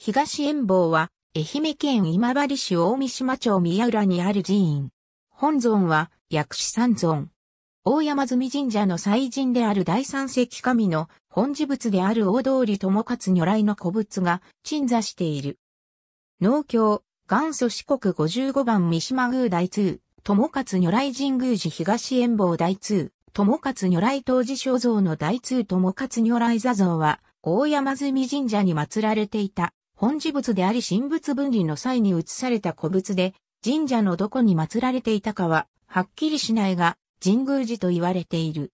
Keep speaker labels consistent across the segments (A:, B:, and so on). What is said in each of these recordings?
A: 東遠望は、愛媛県今治市大三島町宮浦にある寺院。本尊は、薬師三尊。大山積神社の祭神である第三石神の本事物である大通り友勝如来の古物が鎮座している。農協、元祖四国五十五番三島宮大通、友勝如来神宮寺東遠望大通、友勝如来当時所蔵の大通友勝如来座像は、大山積神社に祀られていた。本寺仏であり神仏分離の際に移された古物で、神社のどこに祀られていたかは、はっきりしないが、神宮寺と言われている。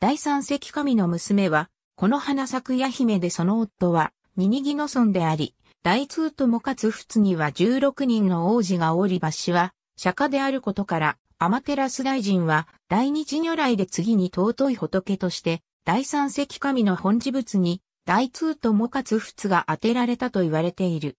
A: 第三石神の娘は、この花咲くや姫でその夫は、ニニギノ村であり、大通ともかつ仏には16人の王子がおりばしは、釈迦であることから、アマテラス大臣は、大日如来で次に尊い仏として、第三石神の本事物に、大通友勝仏が当てられたと言われている。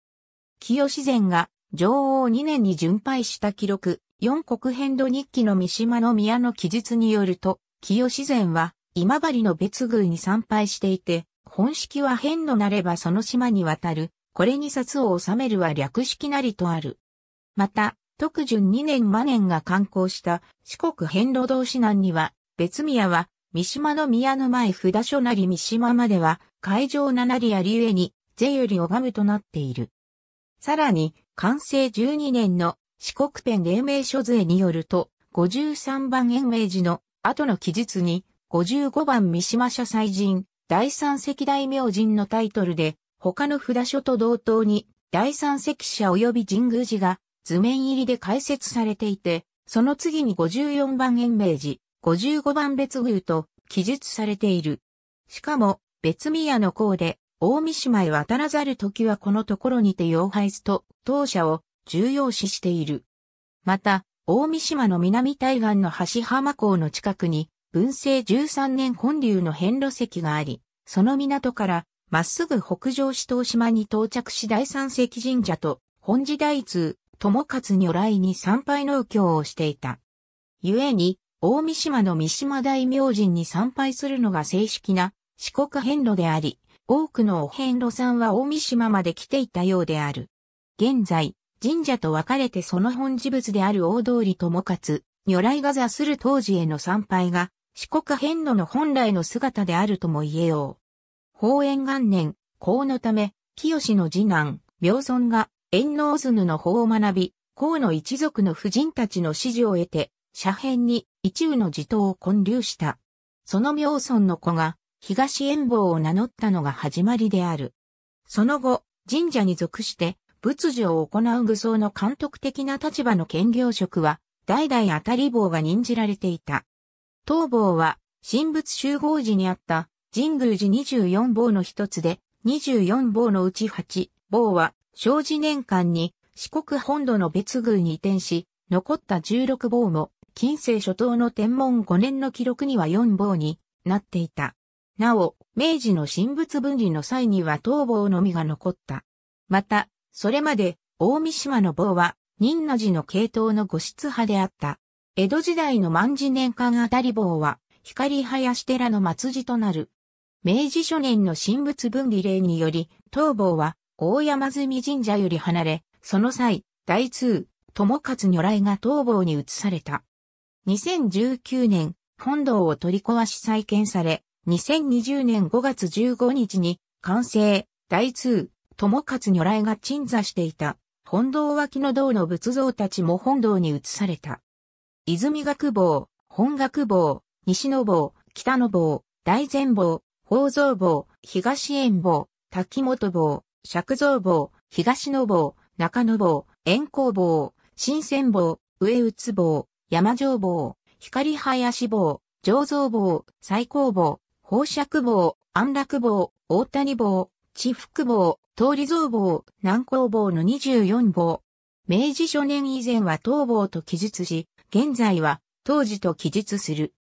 A: 清自然が女王2年に巡拝した記録、四国遍路日記の三島の宮の記述によると、清自然は今治の別宮に参拝していて、本式は変のなればその島に渡る、これに札を収めるは略式なりとある。また、特順2年万年が観光した四国遍路道指南には、別宮は三島の宮の前札所なり三島までは、会場七里ありゆえに、税より拝むとなっている。さらに、完成12年の四国ペン黎明書税によると、53番延明寺の後の記述に、55番三島社祭人、第三席大明神のタイトルで、他の札所と同等に、第三席者及び神宮寺が図面入りで解説されていて、その次に54番延明寺、55番別宮と記述されている。しかも、別宮の項で、大三島へ渡らざる時はこのところにて洋廃と当社を重要視している。また、大三島の南対岸の橋浜港の近くに、文政13年本流の変路石があり、その港からまっすぐ北上し東島に到着し第三石神社と本寺大通、友勝如来に参拝の右京をしていた。故に、大三島の三島大明神に参拝するのが正式な四国遍路であり、多くのお遍路さんは大三島まで来ていたようである。現在、神社と分かれてその本事物である大通りともかつ、如来が座する当時への参拝が、四国遍路の本来の姿であるとも言えよう。法縁元年、公のため、清の次男、明尊が、円能図の法を学び、公の一族の婦人たちの支持を得て、斜辺に一羽の地頭を建立した。その明村の子が東遠望を名乗ったのが始まりである。その後、神社に属して仏事を行う武装の監督的な立場の兼業職は、代々当たり棒が任じられていた。東坊は、神仏集合時にあった神宮寺24坊の一つで、24坊のうち8坊は、正治年間に四国本土の別宮に移転し、残った16坊も近世初頭の天文5年の記録には4棒になっていた。なお、明治の神仏分離の際には東棒のみが残った。また、それまで、大三島の棒は、仁の字の系統の五室派であった。江戸時代の万事年間あたり棒は、光林寺の末寺となる。明治初年の神仏分離令により、東棒は、大山住神社より離れ、その際、大通、友勝如来が東棒に移された。2019年、本堂を取り壊し再建され、2020年5月15日に、完成、大通、友勝如来が鎮座していた、本堂脇の堂の仏像たちも本堂に移された。泉学坊、本学坊、西の坊、北の坊、大前坊、宝蔵坊、東園坊、滝本坊、釈蔵坊、東の坊、中の坊、円光坊、新鮮坊、上宇津坊、山上棒、光林棒、醸造棒、最高棒、放射棒、安楽棒、大谷棒、地福棒、通り造棒、南高棒の24棒。明治初年以前は東棒と記述し、現在は当時と記述する。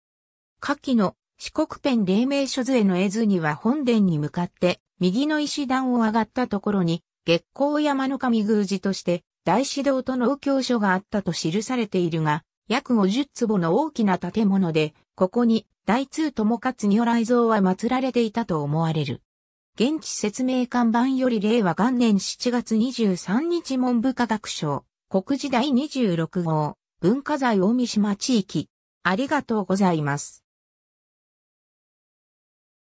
A: 下記の四国ペン黎明書図への絵図には本殿に向かって右の石段を上がったところに月光山の神宮寺として大師堂との右教書があったと記されているが、約50坪の大きな建物で、ここに大通友勝如来像は祀られていたと思われる。現地説明看板より令和元年7月23日文部科学省、国時第26号、文化財大三島地域。ありがとうございます。